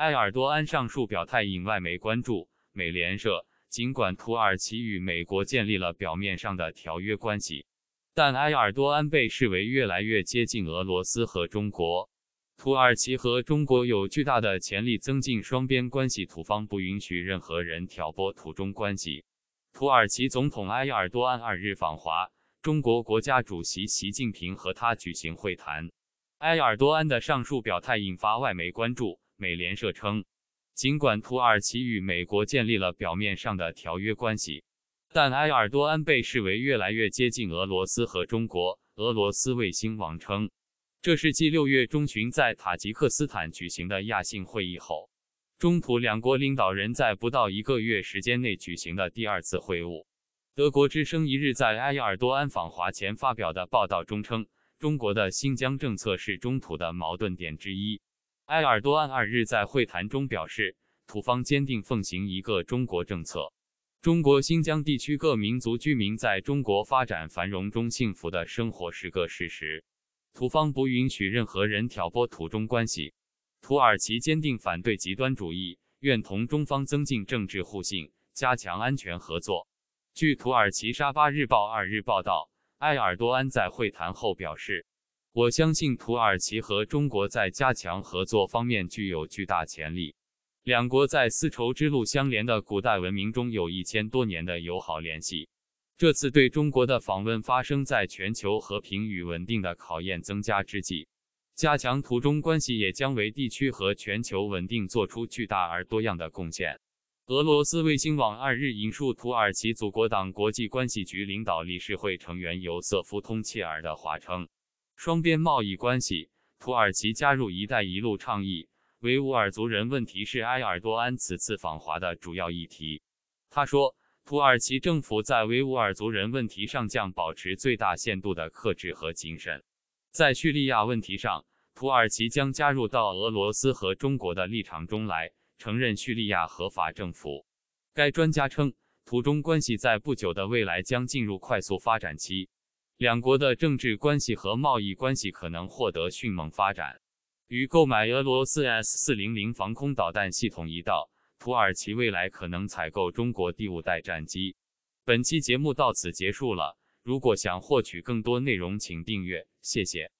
埃尔多安上述表态引外媒关注。美联社：尽管土耳其与美国建立了表面上的条约关系，但埃尔多安被视为越来越接近俄罗斯和中国。土耳其和中国有巨大的潜力增进双边关系，土方不允许任何人挑拨土中关系。土耳其总统埃尔多安二日访华，中国国家主席习近平和他举行会谈。埃尔多安的上述表态引发外媒关注。美联社称，尽管土耳其与美国建立了表面上的条约关系，但埃尔多安被视为越来越接近俄罗斯和中国。俄罗斯卫星网称，这是继六月中旬在塔吉克斯坦举行的亚信会议后，中土两国领导人在不到一个月时间内举行的第二次会晤。德国之声一日在埃尔多安访华前发表的报道中称，中国的新疆政策是中土的矛盾点之一。埃尔多安二日在会谈中表示，土方坚定奉行一个中国政策。中国新疆地区各民族居民在中国发展繁荣中幸福的生活是个事实。土方不允许任何人挑拨土中关系。土耳其坚定反对极端主义，愿同中方增进政治互信，加强安全合作。据土耳其《沙巴日报》二日报道，埃尔多安在会谈后表示。我相信土耳其和中国在加强合作方面具有巨大潜力。两国在丝绸之路相连的古代文明中有一千多年的友好联系。这次对中国的访问发生在全球和平与稳定的考验增加之际，加强土中关系也将为地区和全球稳定做出巨大而多样的贡献。俄罗斯卫星网二日引述土耳其祖国党国际关系局领导理事会成员尤瑟夫·通切尔的话称。双边贸易关系，土耳其加入“一带一路”倡议，维吾尔族人问题是埃尔多安此次访华的主要议题。他说，土耳其政府在维吾尔族人问题上将保持最大限度的克制和谨慎。在叙利亚问题上，土耳其将加入到俄罗斯和中国的立场中来，承认叙利亚合法政府。该专家称，土中关系在不久的未来将进入快速发展期。两国的政治关系和贸易关系可能获得迅猛发展。与购买俄罗斯 S 四零零防空导弹系统一道，土耳其未来可能采购中国第五代战机。本期节目到此结束了。如果想获取更多内容，请订阅，谢谢。